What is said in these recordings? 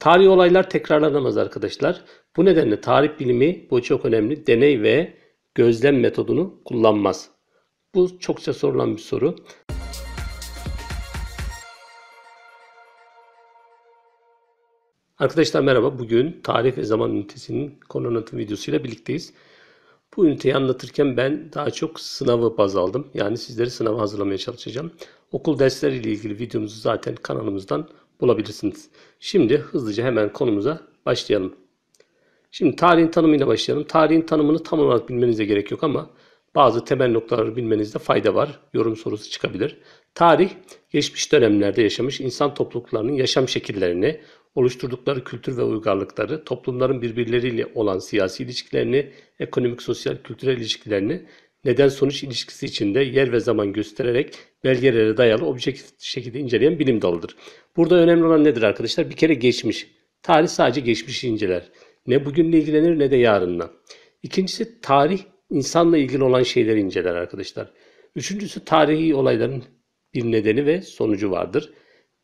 Tarihi olaylar tekrarlanamaz arkadaşlar. Bu nedenle tarih bilimi bu çok önemli. Deney ve gözlem metodunu kullanmaz. Bu çokça sorulan bir soru. Arkadaşlar merhaba. Bugün tarih ve zaman ünitesinin konu anlatım videosuyla birlikteyiz. Bu üniteyi anlatırken ben daha çok sınavı baz aldım. Yani sizleri sınava hazırlamaya çalışacağım. Okul dersleriyle ilgili videomuzu zaten kanalımızdan bulabilirsiniz. Şimdi hızlıca hemen konumuza başlayalım. Şimdi tarihin tanımıyla başlayalım. Tarihin tanımını tam olarak bilmenize gerek yok ama bazı temel noktaları bilmenizde fayda var. Yorum sorusu çıkabilir. Tarih, geçmiş dönemlerde yaşamış insan topluluklarının yaşam şekillerini, oluşturdukları kültür ve uygarlıkları, toplumların birbirleriyle olan siyasi ilişkilerini, ekonomik, sosyal, kültürel ilişkilerini neden-sonuç ilişkisi içinde yer ve zaman göstererek belgelere dayalı objektif şekilde inceleyen bilim dalıdır. Burada önemli olan nedir arkadaşlar? Bir kere geçmiş. Tarih sadece geçmişi inceler. Ne bugünle ilgilenir ne de yarınla. İkincisi tarih insanla ilgili olan şeyleri inceler arkadaşlar. Üçüncüsü tarihi olayların bir nedeni ve sonucu vardır.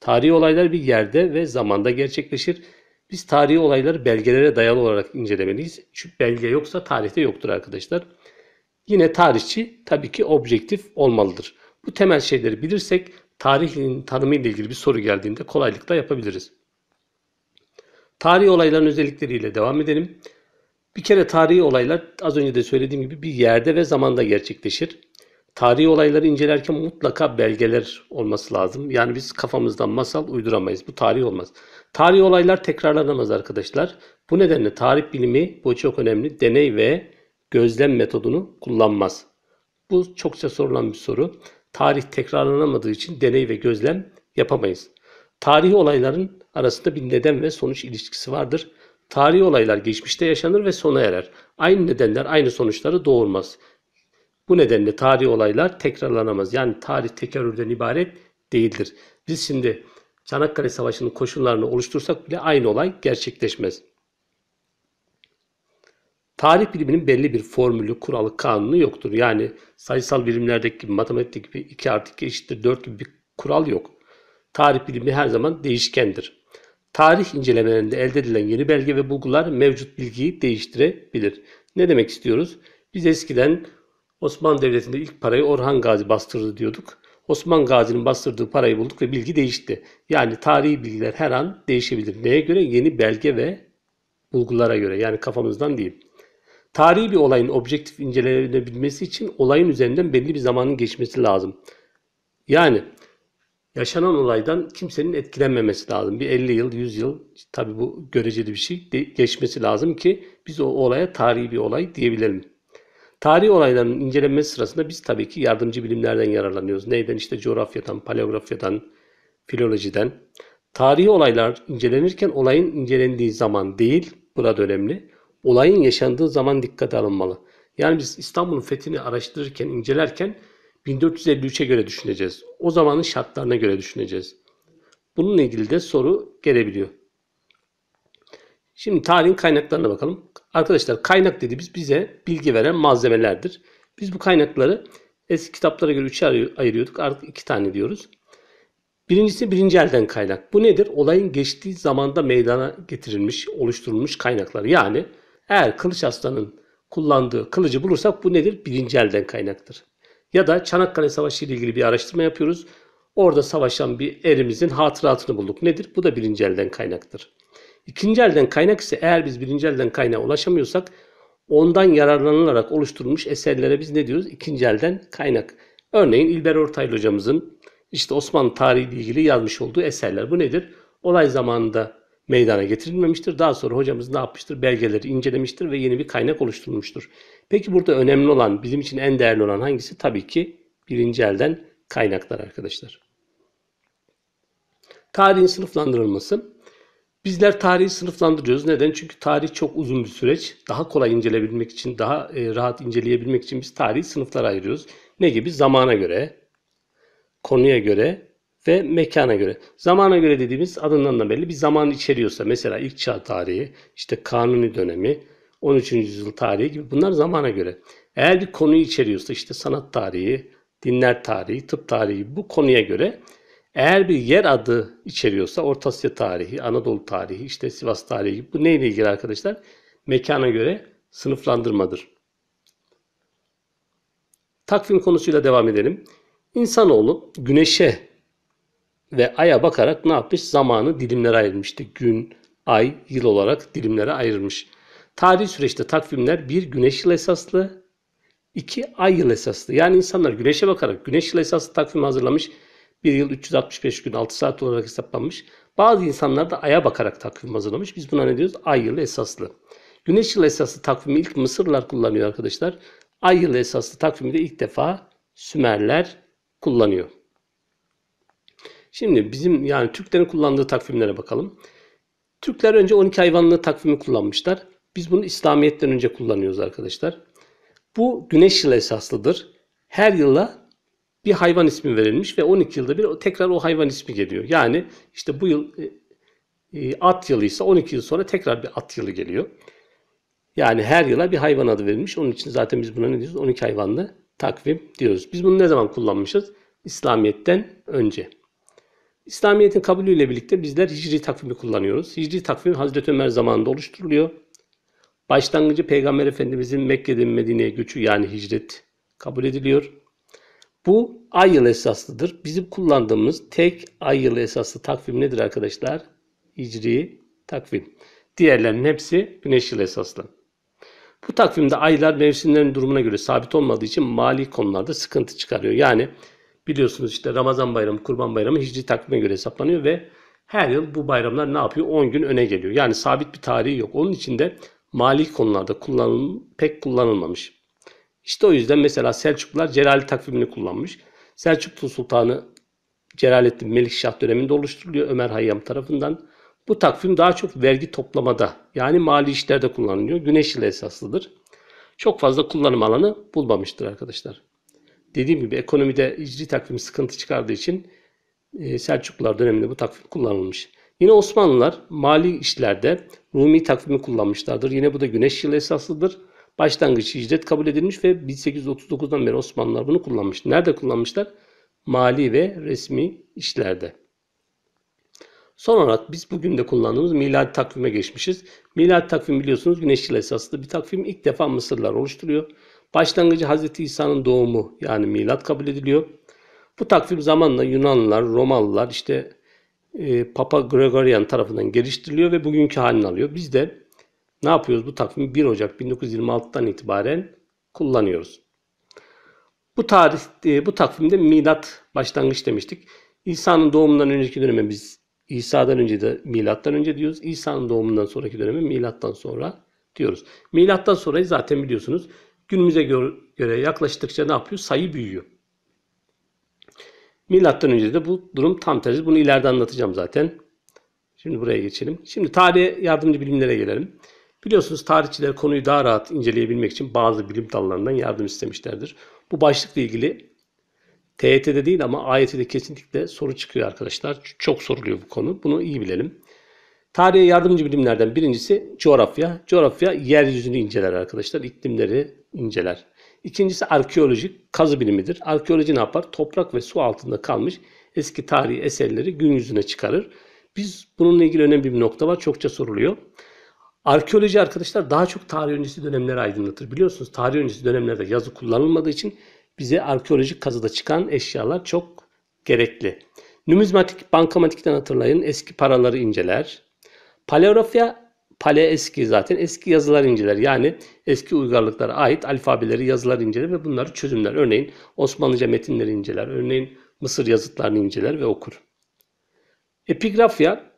Tarihi olaylar bir yerde ve zamanda gerçekleşir. Biz tarihi olayları belgelere dayalı olarak incelemeliyiz. Çünkü belge yoksa tarihte yoktur arkadaşlar. Yine tarihçi tabii ki objektif olmalıdır. Bu temel şeyleri bilirsek tarihin tanımı ile ilgili bir soru geldiğinde kolaylıkla yapabiliriz. Tarihi olayların özellikleriyle devam edelim. Bir kere tarihi olaylar az önce de söylediğim gibi bir yerde ve zamanda gerçekleşir. Tarihi olayları incelerken mutlaka belgeler olması lazım. Yani biz kafamızdan masal uyduramayız. Bu tarih olmaz. Tarihi olaylar tekrarlanamaz arkadaşlar. Bu nedenle tarih bilimi bu çok önemli. Deney ve gözlem metodunu kullanmaz. Bu çokça sorulan bir soru. Tarih tekrarlanamadığı için deney ve gözlem yapamayız. Tarihi olayların arasında bir neden ve sonuç ilişkisi vardır. Tarihi olaylar geçmişte yaşanır ve sona erer. Aynı nedenler aynı sonuçları doğurmaz. Bu nedenle tarihi olaylar tekrarlanamaz. Yani tarih tekerrürden ibaret değildir. Biz şimdi Çanakkale Savaşı'nın koşullarını oluştursak bile aynı olay gerçekleşmez. Tarih biliminin belli bir formülü, kuralı, kanunu yoktur. Yani sayısal bilimlerdeki gibi, matematikteki gibi 2 artı 2 eşittir 4 gibi bir kural yok. Tarih bilimi her zaman değişkendir. Tarih incelemelerinde elde edilen yeni belge ve bulgular mevcut bilgiyi değiştirebilir. Ne demek istiyoruz? Biz eskiden Osmanlı Devleti'nde ilk parayı Orhan Gazi bastırdı diyorduk. Osman Gazi'nin bastırdığı parayı bulduk ve bilgi değişti. Yani tarihi bilgiler her an değişebilir. Neye göre? Yeni belge ve bulgulara göre. Yani kafamızdan değil. Tarihi bir olayın objektif incelenebilmesi için olayın üzerinden belli bir zamanın geçmesi lazım. Yani yaşanan olaydan kimsenin etkilenmemesi lazım. Bir 50 yıl, 100 yıl tabi bu göreceli bir şey geçmesi lazım ki biz o olaya tarihi bir olay diyebilelim. Tarihi olayların incelenmesi sırasında biz tabii ki yardımcı bilimlerden yararlanıyoruz. Neyden? işte coğrafyadan, paleografyadan, filolojiden. Tarihi olaylar incelenirken olayın incelendiği zaman değil, burada önemli olayın yaşandığı zaman dikkate alınmalı. Yani biz İstanbul'un fethini araştırırken, incelerken 1453'e göre düşüneceğiz. O zamanın şartlarına göre düşüneceğiz. Bununla ilgili de soru gelebiliyor. Şimdi tarihin kaynaklarına bakalım. Arkadaşlar kaynak dediğimiz bize bilgi veren malzemelerdir. Biz bu kaynakları eski kitaplara göre üçe ayırıyorduk. Artık iki tane diyoruz. Birincisi birinci elden kaynak. Bu nedir? Olayın geçtiği zamanda meydana getirilmiş, oluşturulmuş kaynaklar. Yani eğer kılıç aslanın kullandığı kılıcı bulursak bu nedir? Birinci elden kaynaktır. Ya da Çanakkale Savaşı ile ilgili bir araştırma yapıyoruz. Orada savaşan bir erimizin hatıratını bulduk. Nedir? Bu da birinci elden kaynaktır. İkinci elden kaynak ise eğer biz birinci elden kaynağa ulaşamıyorsak ondan yararlanılarak oluşturulmuş eserlere biz ne diyoruz? İkinci elden kaynak. Örneğin İlber Ortaylı hocamızın işte Osmanlı tarihi ile ilgili yazmış olduğu eserler. Bu nedir? Olay zamanında meydana getirilmemiştir. Daha sonra hocamız ne yapmıştır? Belgeleri incelemiştir ve yeni bir kaynak oluşturulmuştur. Peki burada önemli olan, bizim için en değerli olan hangisi? Tabii ki birinci elden kaynaklar arkadaşlar. Tarihin sınıflandırılması. Bizler tarihi sınıflandırıyoruz. Neden? Çünkü tarih çok uzun bir süreç. Daha kolay incelebilmek için, daha e, rahat inceleyebilmek için biz tarihi sınıflar ayırıyoruz. Ne gibi? Zamana göre, konuya göre, ve mekana göre. Zamana göre dediğimiz adından da belli bir zaman içeriyorsa mesela ilk çağ tarihi, işte kanuni dönemi, 13. yüzyıl tarihi gibi bunlar zamana göre. Eğer bir konuyu içeriyorsa işte sanat tarihi, dinler tarihi, tıp tarihi bu konuya göre eğer bir yer adı içeriyorsa Orta Asya tarihi, Anadolu tarihi, işte Sivas tarihi gibi bu neyle ilgili arkadaşlar? Mekana göre sınıflandırmadır. Takvim konusuyla devam edelim. İnsanoğlu güneşe ve aya bakarak ne yapmış? Zamanı dilimlere ayırmıştı. Gün, ay, yıl olarak dilimlere ayırmış. Tarih süreçte takvimler bir güneş yıl esaslı, iki ay yıl esaslı. Yani insanlar güneşe bakarak güneş yıl esaslı takvim hazırlamış. Bir yıl 365 gün 6 saat olarak hesaplanmış. Bazı insanlar da aya bakarak takvim hazırlamış. Biz buna ne diyoruz? Ay yıl esaslı. Güneş yıl esaslı takvimi ilk Mısırlılar kullanıyor arkadaşlar. Ay yıl esaslı takvimi de ilk defa Sümerler kullanıyor. Şimdi bizim yani Türklerin kullandığı takvimlere bakalım. Türkler önce 12 hayvanlı takvimi kullanmışlar. Biz bunu İslamiyet'ten önce kullanıyoruz arkadaşlar. Bu güneş yılı esaslıdır. Her yıla bir hayvan ismi verilmiş ve 12 yılda bir tekrar o hayvan ismi geliyor. Yani işte bu yıl e, e, at yılı ise 12 yıl sonra tekrar bir at yılı geliyor. Yani her yıla bir hayvan adı verilmiş. Onun için zaten biz buna ne diyoruz? 12 hayvanlı takvim diyoruz. Biz bunu ne zaman kullanmışız? İslamiyet'ten önce. İslamiyet'in kabulüyle birlikte bizler hicri takvimi kullanıyoruz. Hicri takvim Hazreti Ömer zamanında oluşturuluyor. Başlangıcı Peygamber Efendimizin Mekke'den Medine'ye göçü yani hicret kabul ediliyor. Bu ay yıl esaslıdır. Bizim kullandığımız tek ay yıl esaslı takvim nedir arkadaşlar? Hicri takvim. Diğerlerinin hepsi güneş yıl esaslı. Bu takvimde aylar mevsimlerin durumuna göre sabit olmadığı için mali konularda sıkıntı çıkarıyor. Yani Biliyorsunuz işte Ramazan bayramı, Kurban bayramı Hicri takvime göre hesaplanıyor ve her yıl bu bayramlar ne yapıyor? 10 gün öne geliyor. Yani sabit bir tarihi yok. Onun için de mali konularda kullanıl pek kullanılmamış. İşte o yüzden mesela Selçuklular Celali takvimini kullanmış. Selçuklu Sultanı Celaleddin Melikşah döneminde oluşturuluyor Ömer Hayyam tarafından. Bu takvim daha çok vergi toplamada yani mali işlerde kullanılıyor. Güneş ile esaslıdır. Çok fazla kullanım alanı bulmamıştır arkadaşlar. Dediğim gibi ekonomide icri takvim sıkıntı çıkardığı için e, Selçuklular döneminde bu takvim kullanılmış. Yine Osmanlılar mali işlerde Rumi takvimi kullanmışlardır. Yine bu da güneş yılı esaslıdır. Başlangıç icret kabul edilmiş ve 1839'dan beri Osmanlılar bunu kullanmış. Nerede kullanmışlar? Mali ve resmi işlerde. Son olarak biz bugün de kullandığımız miladi takvime geçmişiz. Miladi takvim biliyorsunuz güneş yılı esaslı bir takvim İlk defa Mısırlar oluşturuyor. Başlangıcı Hazreti İsa'nın doğumu yani milat kabul ediliyor. Bu takvim zamanla Yunanlılar, Romalılar işte e, Papa Gregorian tarafından geliştiriliyor ve bugünkü halini alıyor. Biz de ne yapıyoruz? Bu takvimi 1 Ocak 1926'dan itibaren kullanıyoruz. Bu tarih, e, bu takvimde milat başlangıç demiştik. İsa'nın doğumundan önceki döneme biz İsa'dan önce de milattan önce diyoruz. İsa'nın doğumundan sonraki döneme milattan sonra diyoruz. Milattan sonrayı zaten biliyorsunuz günümüze göre yaklaştıkça ne yapıyor? Sayı büyüyor. Milattan önce de bu durum tam tersi. Bunu ileride anlatacağım zaten. Şimdi buraya geçelim. Şimdi tarih yardımcı bilimlere gelelim. Biliyorsunuz tarihçiler konuyu daha rahat inceleyebilmek için bazı bilim dallarından yardım istemişlerdir. Bu başlıkla ilgili TYT'de değil ama AYT'de kesinlikle soru çıkıyor arkadaşlar. Çok soruluyor bu konu. Bunu iyi bilelim. Tarihe yardımcı bilimlerden birincisi coğrafya. Coğrafya yeryüzünü inceler arkadaşlar. iklimleri inceler. İkincisi arkeolojik kazı bilimidir. Arkeoloji ne yapar? Toprak ve su altında kalmış eski tarihi eserleri gün yüzüne çıkarır. Biz bununla ilgili önemli bir nokta var. Çokça soruluyor. Arkeoloji arkadaşlar daha çok tarih öncesi dönemleri aydınlatır. Biliyorsunuz tarih öncesi dönemlerde yazı kullanılmadığı için bize arkeolojik kazıda çıkan eşyalar çok gerekli. Numizmatik bankamatikten hatırlayın eski paraları inceler. Paleografya pale eski zaten eski yazılar inceler yani eski uygarlıklara ait alfabeleri yazılar inceler ve bunları çözümler. Örneğin Osmanlıca metinleri inceler, örneğin Mısır yazıtlarını inceler ve okur. Epigrafya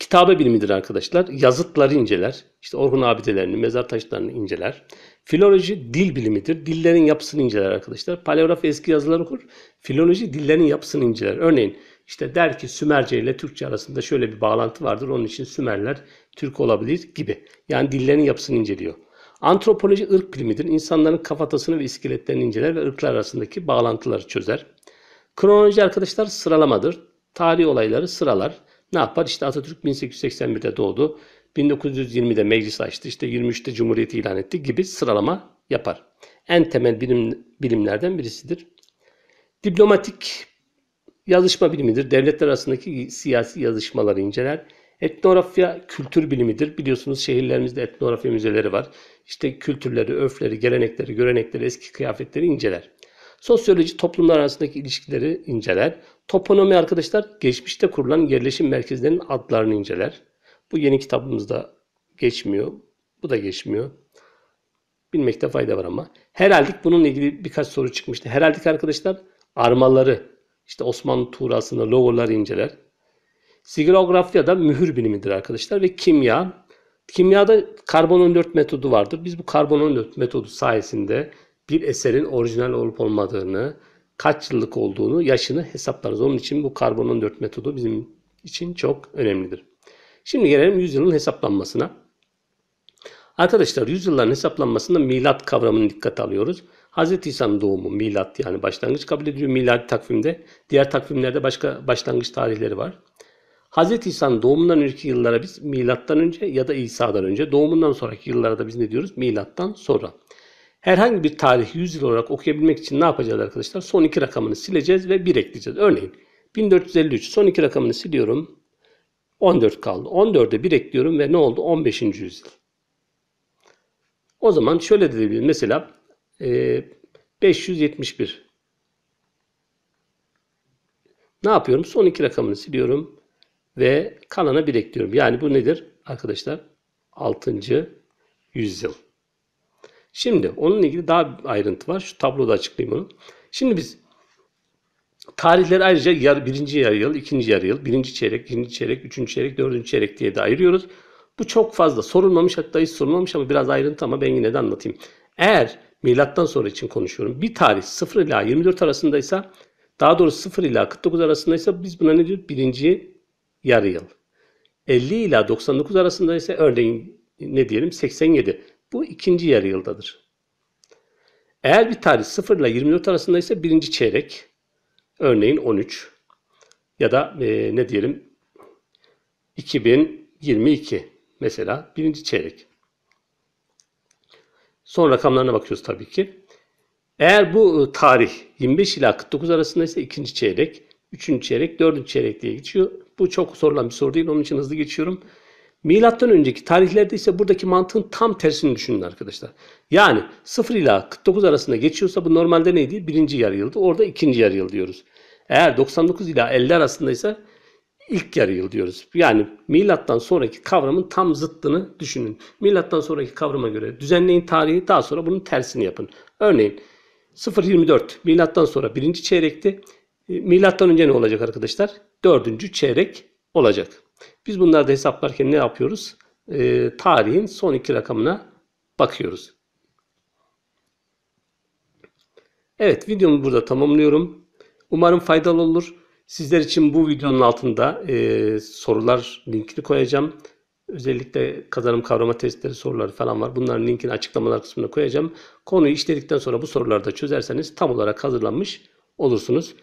kitabe bilimidir arkadaşlar. Yazıtları inceler. İşte Orhun abidelerini, mezar taşlarını inceler. Filoloji dil bilimidir. Dillerin yapısını inceler arkadaşlar. Paleograf eski yazılar okur. Filoloji dillerin yapısını inceler. Örneğin işte der ki Sümerce ile Türkçe arasında şöyle bir bağlantı vardır. Onun için Sümerler Türk olabilir gibi. Yani dillerin yapısını inceliyor. Antropoloji ırk bilimidir. İnsanların kafatasını ve iskeletlerini inceler ve ırklar arasındaki bağlantıları çözer. Kronoloji arkadaşlar sıralamadır. Tarih olayları sıralar. Ne yapar? İşte Atatürk 1881'de doğdu. 1920'de meclis açtı. İşte 23'te Cumhuriyeti ilan etti gibi sıralama yapar. En temel bilim, bilimlerden birisidir. Diplomatik Yazışma bilimidir. Devletler arasındaki siyasi yazışmaları inceler. Etnografya kültür bilimidir. Biliyorsunuz şehirlerimizde etnografya müzeleri var. İşte kültürleri, örfleri, gelenekleri, görenekleri, eski kıyafetleri inceler. Sosyoloji toplumlar arasındaki ilişkileri inceler. Toponomi arkadaşlar geçmişte kurulan yerleşim merkezlerinin adlarını inceler. Bu yeni kitabımızda geçmiyor. Bu da geçmiyor. Bilmekte fayda var ama. Heraldik bununla ilgili birkaç soru çıkmıştı. Heraldik arkadaşlar armaları işte Osmanlı Tuğrası'nda logolar inceler. Sigilografya da mühür bilimidir arkadaşlar ve kimya. Kimyada karbon 14 metodu vardır. Biz bu karbon 14 metodu sayesinde bir eserin orijinal olup olmadığını, kaç yıllık olduğunu, yaşını hesaplarız. Onun için bu karbon 14 metodu bizim için çok önemlidir. Şimdi gelelim yüzyılın hesaplanmasına. Arkadaşlar yüzyılların hesaplanmasında milat kavramını dikkate alıyoruz. Hz. İsa'nın doğumu milat yani başlangıç kabul ediliyor miladi takvimde. Diğer takvimlerde başka başlangıç tarihleri var. Hz. İsa'nın doğumundan önceki yıllara biz milattan önce ya da İsa'dan önce, doğumundan sonraki yıllara da biz ne diyoruz? Milattan sonra. Herhangi bir tarih 100 yıl olarak okuyabilmek için ne yapacağız arkadaşlar? Son iki rakamını sileceğiz ve 1 ekleyeceğiz. Örneğin 1453 son iki rakamını siliyorum. 14 kaldı. 14'e 1 ekliyorum ve ne oldu? 15. yüzyıl. O zaman şöyle de diyebilirim. Mesela 571. Ee, ne yapıyorum? Son iki rakamını siliyorum ve kalana bir ekliyorum. Yani bu nedir arkadaşlar? 6. yüzyıl. Şimdi onunla ilgili daha ayrıntı var. Şu tabloda açıklayayım onu. Şimdi biz tarihleri ayrıca yar, birinci yarı yıl, ikinci yarı yıl, birinci çeyrek, ikinci çeyrek, üçüncü çeyrek, dördüncü çeyrek diye de ayırıyoruz. Bu çok fazla sorulmamış hatta hiç sorulmamış ama biraz ayrıntı ama ben yine de anlatayım. Eğer milattan sonra için konuşuyorum. Bir tarih 0 ila 24 arasındaysa daha doğrusu 0 ila 49 arasındaysa biz buna ne diyoruz? Birinci yarı yıl. 50 ila 99 arasındaysa örneğin ne diyelim 87. Bu ikinci yarı yıldadır. Eğer bir tarih 0 ile 24 arasındaysa birinci çeyrek. Örneğin 13 ya da e, ne diyelim 2022 mesela birinci çeyrek. Son rakamlarına bakıyoruz tabii ki. Eğer bu ıı, tarih 25 ila 49 arasında ise ikinci çeyrek, üçüncü çeyrek, dördüncü çeyrek diye geçiyor. Bu çok sorulan bir soru değil. Onun için hızlı geçiyorum. Milattan önceki tarihlerde ise buradaki mantığın tam tersini düşünün arkadaşlar. Yani 0 ila 49 arasında geçiyorsa bu normalde neydi? Birinci yarı yıldı. Orada ikinci yarı yıl diyoruz. Eğer 99 ila 50 arasında ise ilk yarı yıl diyoruz. Yani milattan sonraki kavramın tam zıttını düşünün. Milattan sonraki kavrama göre düzenleyin tarihi daha sonra bunun tersini yapın. Örneğin 024 milattan sonra birinci çeyrekti. E, milattan önce ne olacak arkadaşlar? Dördüncü çeyrek olacak. Biz bunlarda hesaplarken ne yapıyoruz? E, tarihin son iki rakamına bakıyoruz. Evet videomu burada tamamlıyorum. Umarım faydalı olur. Sizler için bu videonun altında e, sorular linkini koyacağım. Özellikle kazanım kavrama testleri soruları falan var. Bunların linkini açıklamalar kısmına koyacağım. Konuyu işledikten sonra bu soruları da çözerseniz tam olarak hazırlanmış olursunuz.